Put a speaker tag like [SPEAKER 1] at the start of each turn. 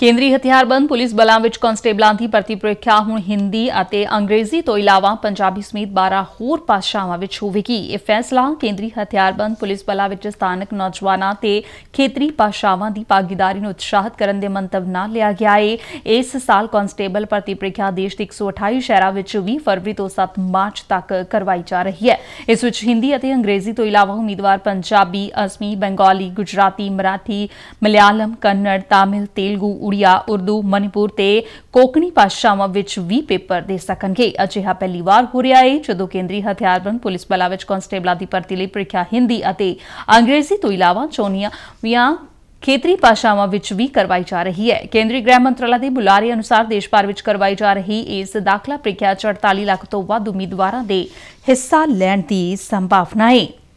[SPEAKER 1] ਕੇਂਦਰੀ ਹਥਿਆਰਬੰਦ ਪੁਲਿਸ ਬਲਾਂ ਵਿੱਚ ਕਨਸਟੇਬਲਾਂ ਦੀ ਭਰਤੀ ਪ੍ਰੀਖਿਆ ਹੁਣ ਹਿੰਦੀ ਅਤੇ ਅੰਗਰੇਜ਼ੀ ਤੋਂ ਇਲਾਵਾ ਪੰਜਾਬੀ ਸਮੇਤ 12 ਹੋਰ ਭਾਸ਼ਾਵਾਂ ਵਿੱਚ ਹੋਵੇਗੀ ਇਹ ਫੈਸਲਾ ਕੇਂਦਰੀ ਹਥਿਆਰਬੰਦ ਪੁਲਿਸ ਬਲਾਂ ਵਿੱਚ ਸਥਾਨਕ ਨੌਜਵਾਨਾਂ ਤੇ ਖੇਤਰੀ ਭਾਸ਼ਾਵਾਂ ਦੀ ਭਾਗੀਦਾਰੀ ਨੂੰ ਉਤਸ਼ਾਹਿਤ ਕਰਨ ਦੇ ਮੰਤਵ ਨਾਲ ਲਿਆ ਗਿਆ ਹੈ ਇਸ ਸਾਲ ਕਨਸਟੇਬਲ ਭਰਤੀ ਪ੍ਰੀਖਿਆ ਦੇਸ਼ ਦੇ 128 ਸ਼ਹਿਰਾਂ ਵਿੱਚ 20 ਫਰਵਰੀ ਤੋਂ 7 ਮਾਰਚ ਤੱਕ ਕਰਵਾਈ ਜਾ ਰਹੀ ਹੈ ਇਸ ਵਿੱਚ ਹਿੰਦੀ ਅਤੇ ਅੰਗਰੇਜ਼ੀ ਤੋਂ ਇਲਾਵਾ ਉਮੀਦਵਾਰ ਪੰਜਾਬੀ ਅਸਮੀ ਬੰਗਾਲੀ ਗੁਜਰਾਤੀ ਮਰਾਠੀ ਮਲਿਆਲਮ ਕੰਨੜ ਤਾਮਿਲ ਤੇਲਗੂ ਉੜੀਆ ਉਰਦੂ ਮਨੀਪੁਰ ਤੇ ਕੋਕਣੀ ਭਾਸ਼ਾਵਾਂ ਵਿੱਚ ਵੀ ਪੇਪਰ ਦੇ ਸਕਣਗੇ ਅਜਿਹਾ ਪਹਿਲੀ ਵਾਰ ਹੋ ਰਿਹਾ ਹੈ ਜਦੋਂ ਕੇਂਦਰੀ ਹਥਿਆਰਬੰਦ ਪੁਲਿਸ ਬਲਾਂ ਵਿੱਚ ਕਨਸਟੇਬਲਾਂ ਦੀ ਭਰਤੀ ਲਈ ਪ੍ਰੀਖਿਆ ਹਿੰਦੀ ਅਤੇ ਅੰਗਰੇਜ਼ੀ ਤੋਂ ਇਲਾਵਾ ਚੋਣੀਆਂ ਵੀਆਂ ਖੇਤਰੀ ਭਾਸ਼ਾਵਾਂ ਵਿੱਚ ਵੀ ਕਰਵਾਈ ਜਾ ਰਹੀ ਹੈ ਕੇਂਦਰੀ ਗ੍ਰਹਿ ਮੰਤਰਾਲਾ ਦੇ ਬੁਲਾਰੇ ਅਨੁਸਾਰ ਦੇਸ਼ ਭਰ ਵਿੱਚ ਕਰਵਾਈ ਜਾ ਰਹੀ ਇਸ ਦਾਖਲਾ ਪ੍ਰੀਖਿਆ 44 ਲੱਖ ਤੋਂ ਵੱਧ ਉਮੀਦਵਾਰਾਂ ਦੇ ਹਿੱਸਾ ਲੈਣ ਦੀ ਸੰਭਾਵਨਾ ਹੈ